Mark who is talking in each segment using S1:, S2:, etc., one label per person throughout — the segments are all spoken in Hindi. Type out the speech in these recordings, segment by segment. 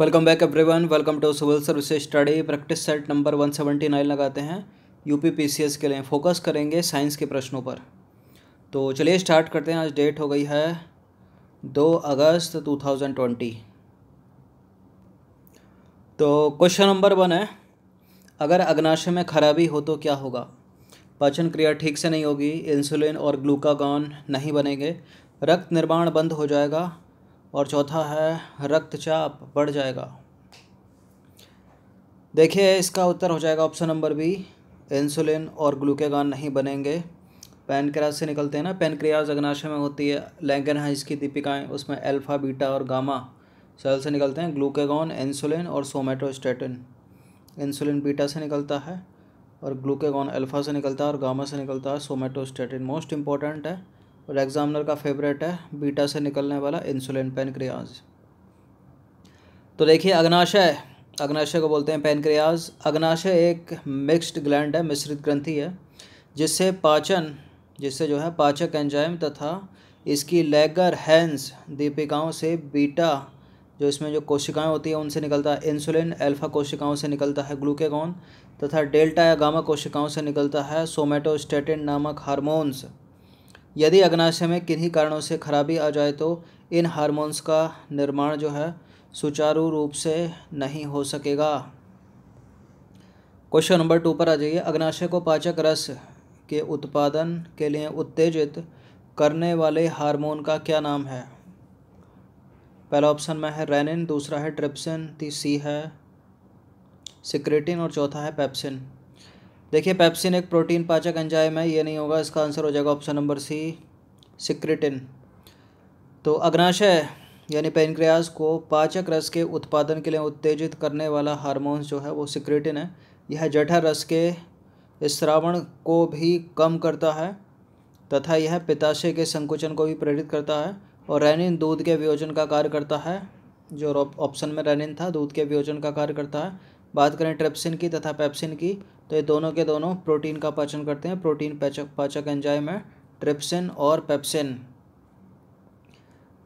S1: welcome back everyone welcome to civil service study practice set number one seventy nine लगाते हैं यूपी पीसीएस के लिए फोकस करेंगे साइंस के प्रश्नों पर तो चलिए स्टार्ट करते हैं आज डेट हो गई है दो अगस्त टू थाउजेंड ट्वेंटी तो क्वेश्चन नंबर वन है अगर अग्नाशय में खराबी हो तो क्या होगा पाचन क्रिया ठीक से नहीं होगी इंसुलिन और ग्लूकागॉन नहीं बनेंगे रक्त निर्माण बंद हो जाएगा और चौथा है रक्तचाप बढ़ जाएगा देखिए इसका उत्तर हो जाएगा ऑप्शन नंबर बी इंसुलिन और ग्लूकेगान नहीं बनेंगे पैनक्रियाज से निकलते हैं ना पैनक्रियाज अग्नाशय में होती है लैंगन है की दीपिकाएँ उसमें अल्फा बीटा और गामा सेल से निकलते हैं ग्लूकेगॉन इंसुलिन और सोमेटोस्टेटिन इंसुलिन बीटा से निकलता है और ग्लूकेगॉन अल्फा से निकलता है और गामा से निकलता है सोमेटोस्टेटिन मोस्ट इंपॉर्टेंट है और एग्जामिनर का फेवरेट है बीटा से निकलने वाला इंसुलिन पेनक्रियाज तो देखिए अग्नाशय अग्नाशय को बोलते हैं पेनक्रियाज अग्नाशय एक मिक्स्ड ग्लैंड है मिश्रित ग्रंथि है जिससे पाचन जिससे जो है पाचक एंजाइम तथा इसकी लेगर हैंस दीपिकाओं से बीटा जो इसमें जो कोशिकाएं होती हैं उनसे निकलता है इंसुलिन अल्फा कोशिकाओं से निकलता है ग्लूकेगॉन तथा डेल्टा या गामा कोशिकाओं से निकलता है सोमेटोस्टेटिन नामक हार्मोन्स यदि अग्नाशय में किन्हीं कारणों से खराबी आ जाए तो इन हार्मोन्स का निर्माण जो है सुचारू रूप से नहीं हो सकेगा क्वेश्चन नंबर टू पर आ जाइए अग्नाशय को पाचक रस के उत्पादन के लिए उत्तेजित करने वाले हार्मोन का क्या नाम है पहला ऑप्शन में है रेनिन दूसरा है ट्रिप्सिन तीसरी है सिक्रेटिन और चौथा है पेप्सिन देखिए पैप्सिन एक प्रोटीन पाचक एंजाइम है ये नहीं होगा इसका आंसर हो जाएगा ऑप्शन नंबर सी सिक्रेटिन तो अग्नाशय यानी पेनक्रियाज को पाचक रस के उत्पादन के लिए उत्तेजित करने वाला हार्मोन्स जो है वो सिक्रेटिन है यह जठर रस के श्रावण को भी कम करता है तथा यह पिताशय के संकुचन को भी प्रेरित करता है और रैनिन दूध के वियोजन का कार्य करता है जो ऑप्शन में रैनिन था दूध के वियोजन का कार्य करता है बात करें ट्रेप्सिन की तथा पेप्सिन की तो ये दोनों के दोनों प्रोटीन का पाचन करते हैं प्रोटीन पाचक पाचक एंजाइम है ट्रिप्सिन और पेप्सिन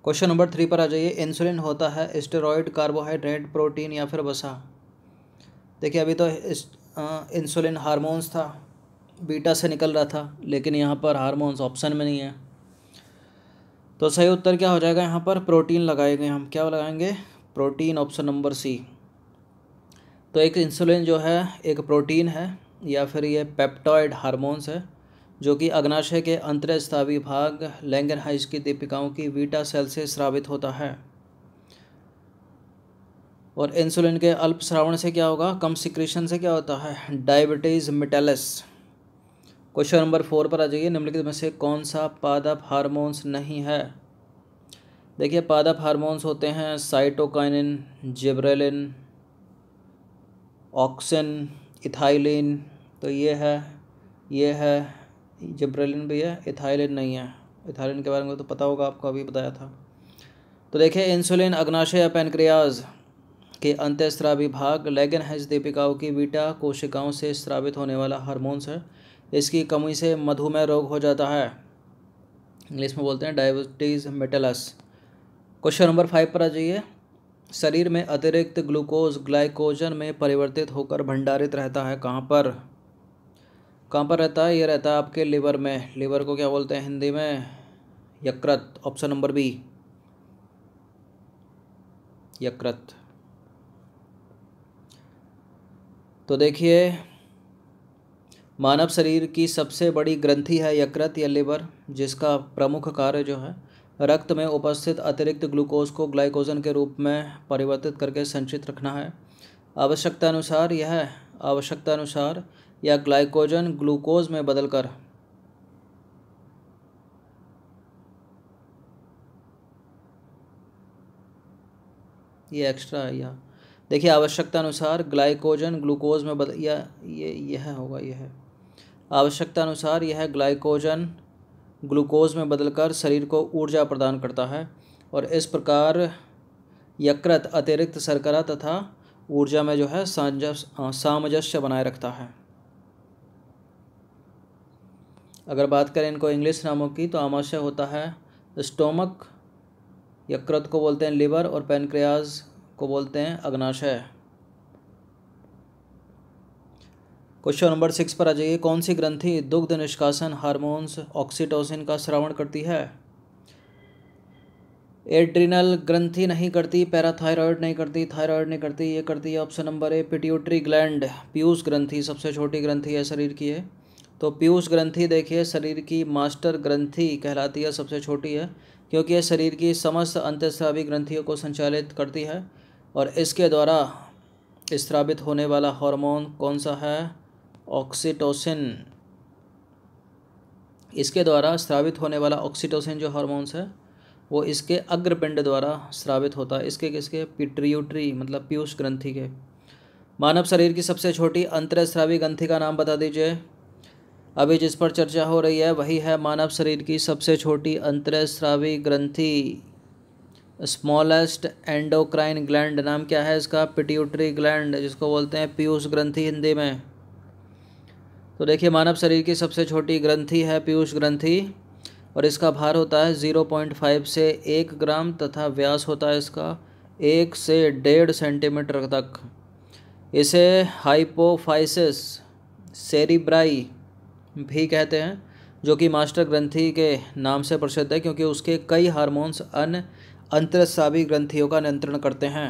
S1: क्वेश्चन नंबर थ्री पर आ जाइए इंसुलिन होता है स्टेरॉयड कार्बोहाइड्रेट प्रोटीन या फिर वसा देखिए अभी तो इंसुलिन हार्मोन्स था बीटा से निकल रहा था लेकिन यहाँ पर हार्मोन्स ऑप्शन में नहीं है तो सही उत्तर क्या हो जाएगा यहाँ पर प्रोटीन लगाएंगे हम क्या लगाएंगे प्रोटीन ऑप्शन नंबर सी तो एक इंसुलिन जो है एक प्रोटीन है या फिर ये पेप्टॉइड हार्मोन्स है जो कि अग्नाशय के अंतरस्तावी भाग लैंगन हाइज की दीपिकाओं की वीटा सेल से स्रावित होता है और इंसुलिन के अल्प श्रावण से क्या होगा कम सिक्रीशन से क्या होता है diabetes mellitus question number four पर आ जाइए निम्नलिखित में से कौन सा पादप हार्मोन्स नहीं है देखिए पादप हार्मोन्स होते हैं साइटोकाइनिन जिब्रेलिन ऑक्सन इथाइलिन तो ये है ये है जब्रेलिन भी है इथाइलिन नहीं है इथाइलिन के बारे में तो पता होगा आपको अभी बताया था तो देखिए इंसुलिन अग्नाशय या पेनक्रियाज के अंत्यस्त्रावी भाग लेगन हैज दीपिकाओं की बीटा कोशिकाओं से स्रावित होने वाला हारमोन्स है इसकी कमी से मधुमेह रोग हो जाता है इंग्लिश में बोलते हैं diabetes mellitus question number five पर आ जाइए शरीर में अतिरिक्त ग्लूकोज ग्लाइकोजन में परिवर्तित होकर भंडारित रहता है कहाँ पर कहाँ पर रहता है ये रहता है आपके लिवर में लिवर को क्या बोलते हैं हिंदी में यकृत ऑप्शन नंबर बी यकृत तो देखिए मानव शरीर की सबसे बड़ी ग्रंथि है यकृत या लिवर जिसका प्रमुख कार्य जो है रक्त में उपस्थित अतिरिक्त ग्लूकोज को ग्लाइकोजन के रूप में परिवर्तित करके संचित रखना है आवश्यकता अनुसार यह आवश्यकता अनुसार या ग्लाइकोजन ग्लूकोज में बदलकर ये एक्स्ट्रा है यहाँ देखिए आवश्यकता अनुसार ग्लाइकोजन ग्लूकोज में बदल या ये यह होगा यह आवश्यकता अनुसार यह ग्लाइकोजन ग्लूकोज में बदलकर शरीर को ऊर्जा प्रदान करता है और इस प्रकार यकृत अतिरिक्त शर्करा तथा ऊर्जा में जो है सामंजस्य बनाए रखता है अगर बात करें इनको इंग्लिश नामों की तो आमाशय होता है स्टोमक यकृत को बोलते हैं लिवर और पेनक्रियाज को बोलते हैं अग्नाशय क्वेश्चन नंबर सिक्स पर आ जाइए कौन सी ग्रंथि दुग्ध निष्कासन हार्मोन्स ऑक्सीटोसिन का श्रवण करती है एड्रिनल ग्रंथि नहीं करती पैराथायरॉयड नहीं करती थायरॉयड नहीं करती ये करती है option number A pituitary gland पीयूष ग्रंथि सबसे छोटी ग्रंथि है शरीर की है तो पीयूष ग्रंथि देखिए शरीर की मास्टर ग्रंथि कहलाती है सबसे छोटी है क्योंकि यह शरीर की समस्त अंतस्रावी ग्रंथियों को संचालित करती है और इसके द्वारा स्त्रावित होने वाला हार्मोन कौन सा है ऑक्सीटोसिन इसके द्वारा स्रावित होने वाला ऑक्सीटोसिन जो हार्मोन्स है वो इसके अग्रपिंड द्वारा स्रावित होता है इसके किसके पिट्रियूट्री मतलब पीयूष ग्रंथि के मानव शरीर की सबसे छोटी अंतरस्रावी ग्रंथि का नाम बता दीजिए अभी जिस पर चर्चा हो रही है वही है मानव शरीर की सबसे छोटी अंतरस्रावी ग्रंथि स्मॉलेस्ट एंडोक्राइन ग्लैंड नाम क्या है इसका पिट्यूटरी ग्लैंड जिसको बोलते हैं पीयूष ग्रंथि हिंदी में तो देखिए मानव शरीर की सबसे छोटी ग्रंथि है पीयूष ग्रंथि और इसका भार होता है ज़ीरो पॉइंट फाइव से एक ग्राम तथा व्यास होता है इसका एक से डेढ़ सेंटीमीटर तक इसे हाइपोफाइसिस सेरिब्राई भी कहते हैं जो कि मास्टर ग्रंथि के नाम से प्रसिद्ध है क्योंकि उसके कई हार्मोन्स अन्य अंतरसावी ग्रंथियों का नियंत्रण करते हैं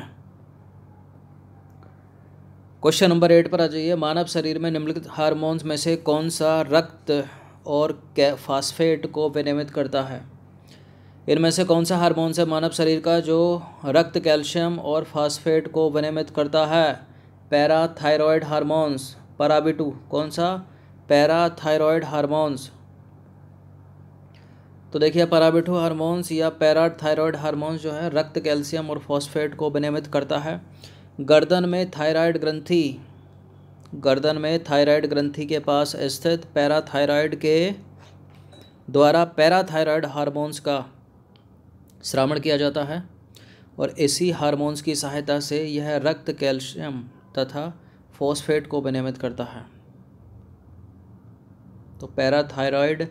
S1: क्वेश्चन नंबर एट पर आ जाइए मानव शरीर में निम्नलिखित हार्मोन्स में से कौन सा रक्त और फास्फेट को विनियमित करता है इनमें से कौन सा हार्मोन्स है मानव शरीर का जो रक्त कैल्शियम और फास्फेट को विनियमित करता है पैराथायरॉयड हार्मोन्स पराबिटू कौन सा पैराथायरॉयड हार्मोन्स तो देखिए पराबिटू हार्मोन्स या पैराथायरॉयड हार्मोन्स जो है रक्त कैल्शियम और फॉस्फेट को विनियमित करता है गर्दन में थायराइड ग्रंथि गर्दन में थायराइड ग्रंथि के पास स्थित पैराथायराइड के द्वारा पैराथायराइड हार्मोन्स का श्रावण किया जाता है और इसी हार्मोन्स की सहायता से यह रक्त कैल्शियम तथा फॉस्फेट को विनियमित करता है तो पैराथायराइड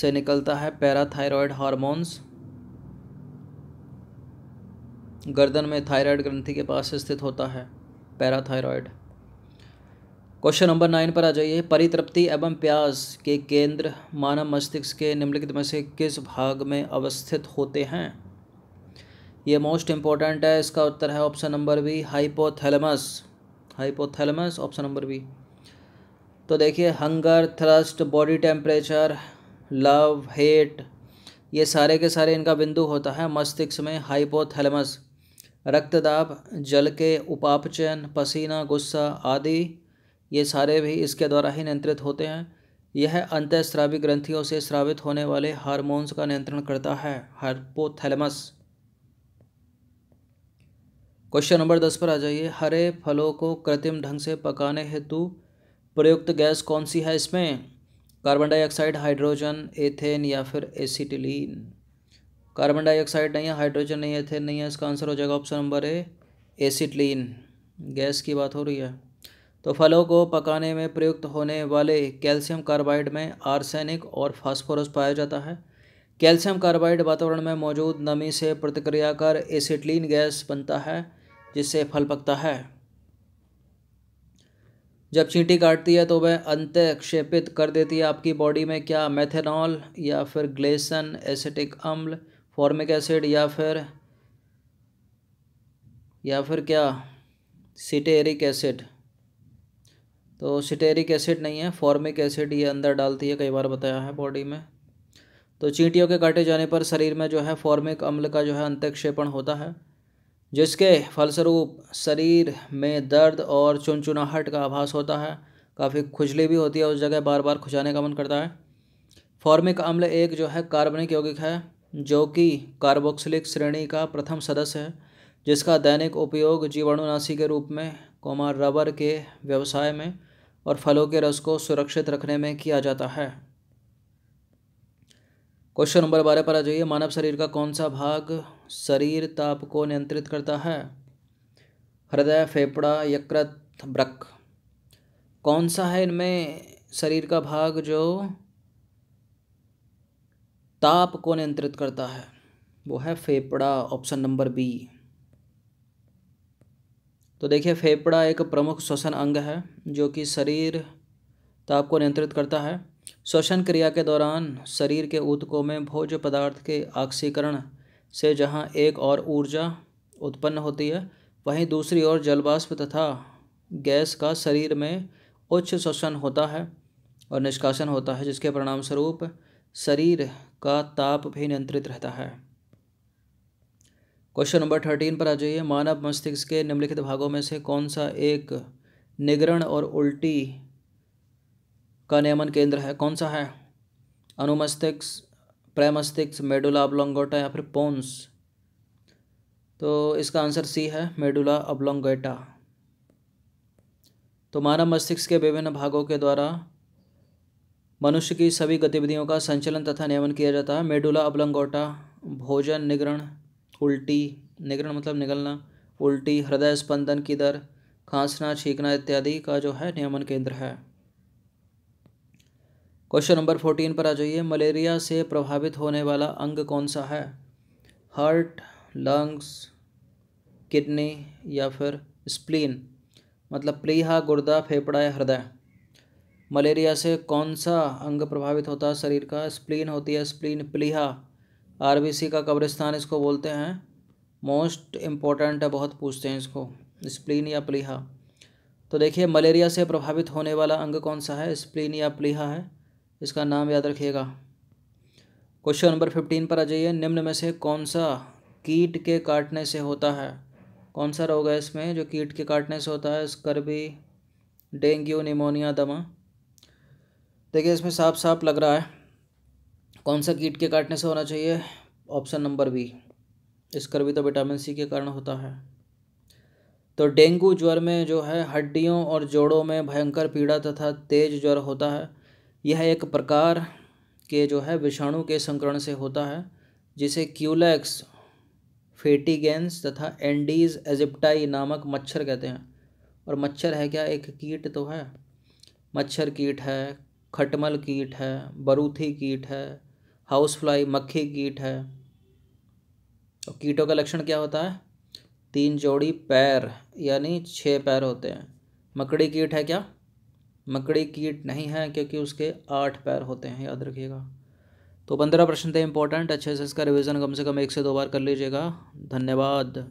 S1: से निकलता है पैराथायराइड हार्मोन्स गर्दन में थायराइड ग्रंथि के पास स्थित होता है पैराथायरॉयड क्वेश्चन नंबर नाइन पर आ जाइए परितृप्ति एवं प्यास के केंद्र मानव मस्तिष्क के निम्नलिखित में से किस भाग में अवस्थित होते हैं ये मोस्ट इम्पॉर्टेंट है इसका उत्तर है option number B hypothalamus hypothalamus option number B तो देखिए hunger thirst body temperature love hate ये सारे के सारे इनका बिंदु होता है मस्तिष्क में हाइपोथैलेमस रक्तदाब जल के उपापचयन पसीना गुस्सा आदि ये सारे भी इसके द्वारा ही नियंत्रित होते हैं यह अंतःस्रावी ग्रंथियों से स्रावित होने वाले हार्मोन्स का नियंत्रण करता है हार्पोथैलेमस क्वेश्चन नंबर दस पर आ जाइए हरे फलों को कृत्रिम ढंग से पकाने हेतु प्रयुक्त गैस कौन सी है इसमें कार्बन डाइऑक्साइड हाइड्रोजन एथेन या फिर एसिटिलीन कार्बन डाइऑक्साइड नहीं है हाइड्रोजन नहीं है थे नहीं है इसका आंसर हो जाएगा option number A acetylene gas की बात हो रही है तो फलों को पकाने में प्रयुक्त होने वाले कैल्शियम कार्बाइड में आर्सेनिक और फास्फोरस पाया जाता है कैल्शियम कार्बाइड वातावरण में मौजूद नमी से प्रतिक्रिया कर एसिटलिन गैस बनता है जिससे फल पकता है जब चींटी काटती है तो वह अंत्यक्षेपित कर देती है आपकी बॉडी में क्या मेथेनॉल या फिर ग्लेसन एसिटिक अम्ल फॉर्मिक एसिड या फिर या फिर क्या सिटेरिक एसिड तो सिटेरिक एसिड नहीं है फॉर्मिक एसिड ये अंदर डालती है कई बार बताया है बॉडी में तो चींटियों के काटे जाने पर शरीर में जो है फॉर्मिक अम्ल का जो है अंत्यक्षेपण होता है जिसके फलस्वरूप शरीर में दर्द और चुनचुनाहट का आभास होता है काफ़ी खुजली भी होती है उस जगह बार बार खुजाने का मन करता है फॉर्मिक अम्ल एक जो है कार्बनिक यौगिक है जो कि कार्बोक्सिलिक श्रेणी का प्रथम सदस्य है जिसका दैनिक उपयोग जीवाणुनाशी के रूप में कोमा रबर के व्यवसाय में और फलों के रस को सुरक्षित रखने में किया जाता है क्वेश्चन नंबर बारह पर आ जाइए मानव शरीर का कौन सा भाग शरीर ताप को नियंत्रित करता है हृदय फेफड़ा यकृत ब्रक कौन सा है इनमें शरीर का भाग जो ताप को नियंत्रित करता है वो है फेफड़ा ऑप्शन नंबर बी तो देखिए फेफड़ा एक प्रमुख श्वसन अंग है जो कि शरीर ताप को नियंत्रित करता है श्वसन क्रिया के दौरान शरीर के ऊतकों में भोज्य पदार्थ के ऑक्सीकरण से जहाँ एक और ऊर्जा उत्पन्न होती है वहीं दूसरी ओर जलवाष्प तथा गैस का शरीर में उच्च श्वसन होता है और निष्कासन होता है जिसके परिणामस्वरूप शरीर का ताप भी नियंत्रित रहता है क्वेश्चन नंबर थर्टीन पर आ जाइए मानव मस्तिष्क के निम्नलिखित भागों में से कौन सा एक निगरण और उल्टी का नियमन केंद्र है कौन सा है अनुमस्तिष्क प्रेमस्तिष्क मेडुला अबलोंगोटा या फिर पोन्स तो इसका आंसर सी है मेडुला अबलोंगोटा तो मानव मस्तिष्क के विभिन्न भागों के द्वारा मनुष्य की सभी गतिविधियों का संचलन तथा नियमन किया जाता है मेडुला अबलंगोटा भोजन निगरण उल्टी निगरण मतलब निगलना उल्टी हृदय स्पंदन की दर खांसना छींकना इत्यादि का जो है नियमन केंद्र है क्वेश्चन नंबर फोर्टीन पर आ जाइए मलेरिया से प्रभावित होने वाला अंग कौन सा है हार्ट लंग्स किडनी या फिर स्प्लीन मतलब प्लीहा गुर्दा फेफड़ा या हृदय मलेरिया से कौन सा अंग प्रभावित होता है शरीर का स्प्लीन होती है स्प्लीन प्लीहा आर का कब्रिस्तान इसको बोलते हैं मोस्ट इम्पॉर्टेंट है बहुत पूछते हैं इसको स्प्लीन या प्लीहा तो देखिए मलेरिया से प्रभावित होने वाला अंग कौन सा है स्प्लीन या प्लीहा है इसका नाम याद रखिएगा क्वेश्चन नंबर फिफ्टीन पर आ जाइए निम्न में से कौन सा कीट के काटने से होता है कौन सा रोग है इसमें जो कीट के काटने से होता है स्कर्बी डेंगू निमोनिया दमा देखिए इसमें साफ साफ लग रहा है कौन सा कीट के काटने से होना चाहिए ऑप्शन नंबर बी इसकर भी तो विटामिन सी के कारण होता है तो डेंगू ज्वर में जो है हड्डियों और जोड़ों में भयंकर पीड़ा तथा तेज ज्वर होता है यह एक प्रकार के जो है विषाणु के संक्रमण से होता है जिसे क्यूलेक्स फेटिगेंस तथा एंडीज एजिप्टाई नामक मच्छर कहते हैं और मच्छर है क्या एक कीट तो है मच्छर कीट है खटमल कीट है बरूथी कीट है हाउस फ्लाई मक्खी कीट है और कीटों का लक्षण क्या होता है तीन जोड़ी पैर यानी छः पैर होते हैं मकड़ी कीट है क्या मकड़ी कीट नहीं है क्योंकि उसके आठ पैर होते हैं याद रखिएगा तो पंद्रह प्रश्न थे इंपॉर्टेंट अच्छे से इसका रिवीजन कम से कम एक से दो बार कर लीजिएगा धन्यवाद